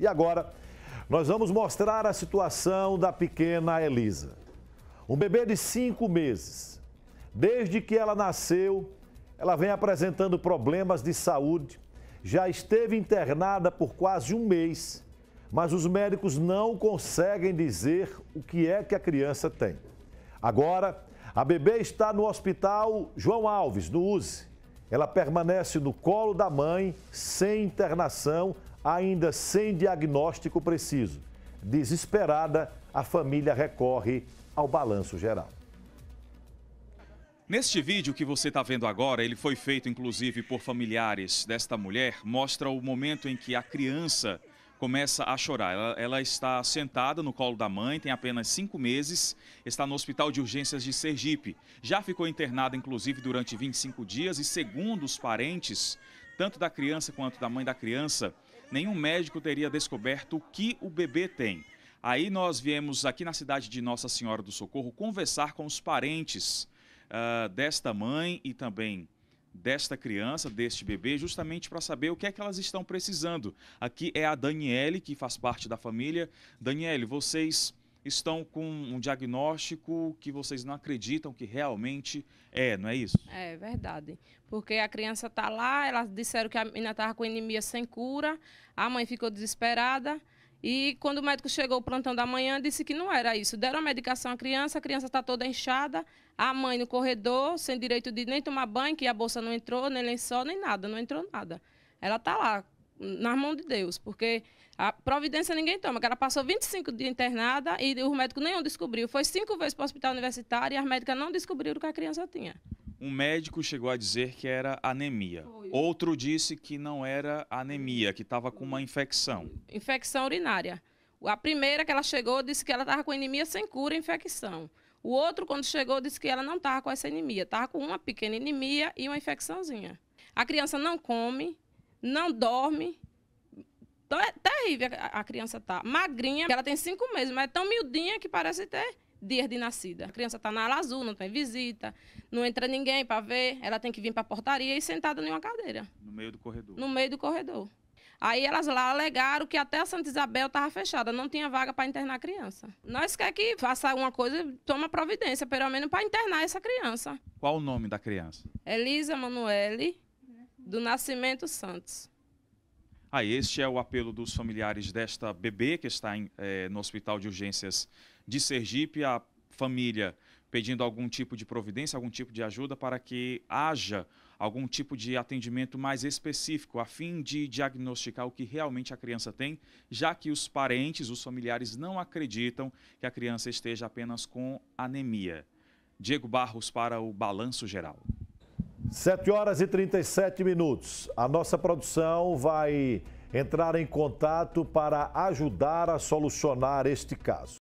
E agora, nós vamos mostrar a situação da pequena Elisa. Um bebê de cinco meses. Desde que ela nasceu, ela vem apresentando problemas de saúde. Já esteve internada por quase um mês, mas os médicos não conseguem dizer o que é que a criança tem. Agora, a bebê está no hospital João Alves, no Uze. Ela permanece no colo da mãe, sem internação, ainda sem diagnóstico preciso. Desesperada, a família recorre ao balanço geral. Neste vídeo que você está vendo agora, ele foi feito inclusive por familiares desta mulher, mostra o momento em que a criança começa a chorar. Ela, ela, está sentada no colo da mãe, tem apenas cinco meses, está no Hospital de Urgências de Sergipe. Já ficou internada, inclusive, durante 25 dias e, segundo os parentes, tanto da criança quanto da mãe da criança, nenhum médico teria descoberto o que o bebê tem. Aí nós viemos aqui na cidade de Nossa Senhora do Socorro conversar com os parentes uh, desta mãe e também desta criança, deste bebê, justamente para saber o que é que elas estão precisando. Aqui é a Daniele, que faz parte da família. Daniele, vocês estão com um diagnóstico que vocês não acreditam que realmente é, não é isso? É verdade. Porque a criança está lá, elas disseram que a menina estava com anemia sem cura, a mãe ficou desesperada. E quando o médico chegou o plantão da manhã, disse que não era isso. Deram a medicação à criança, a criança está toda inchada, a mãe no corredor, sem direito de nem tomar banho, que a bolsa não entrou, nem lençol, nem nada, não entrou nada. Ela está lá, nas mãos de Deus, porque a providência ninguém toma, que ela passou 25 dias internada e o médico nenhum descobriu. Foi cinco vezes para o hospital universitário e as médicas não descobriram o que a criança tinha. Um médico chegou a dizer que era anemia. Foi. Outro disse que não era anemia, que estava com uma infecção. Infecção urinária. A primeira que ela chegou disse que ela estava com anemia sem cura e infecção. O outro, quando chegou, disse que ela não estava com essa anemia, estava com uma pequena anemia e uma infecçãozinha. A criança não come, não dorme, então é terrível a, criança tá magrinha, ela tem cinco meses, mas é tão miudinha que parece ter dias de nascida. A criança está na ala azul, não tem visita, não entra ninguém para ver, ela tem que vir para a portaria e sentada em uma cadeira. No meio do corredor. No meio do corredor. Aí elas lá alegaram que até a Santa Isabel estava fechada, não tinha vaga para internar a criança. Nós quer que faça alguma coisa, toma providência, pelo menos para internar essa criança. Qual o nome da criança? Elisa Manuele do Nascimento Santos. Ah, este é o apelo dos familiares desta bebê que está em, eh, no Hospital de Urgências de Sergipe. A família pedindo algum tipo de providência, algum tipo de ajuda para que haja algum tipo de atendimento mais específico a fim de diagnosticar o que realmente a criança tem, já que os parentes, os familiares não acreditam que a criança esteja apenas com anemia. Diego Barros para o Balanço Geral. 7 horas e 37 minutos. A nossa produção vai entrar em contato para ajudar a solucionar este caso.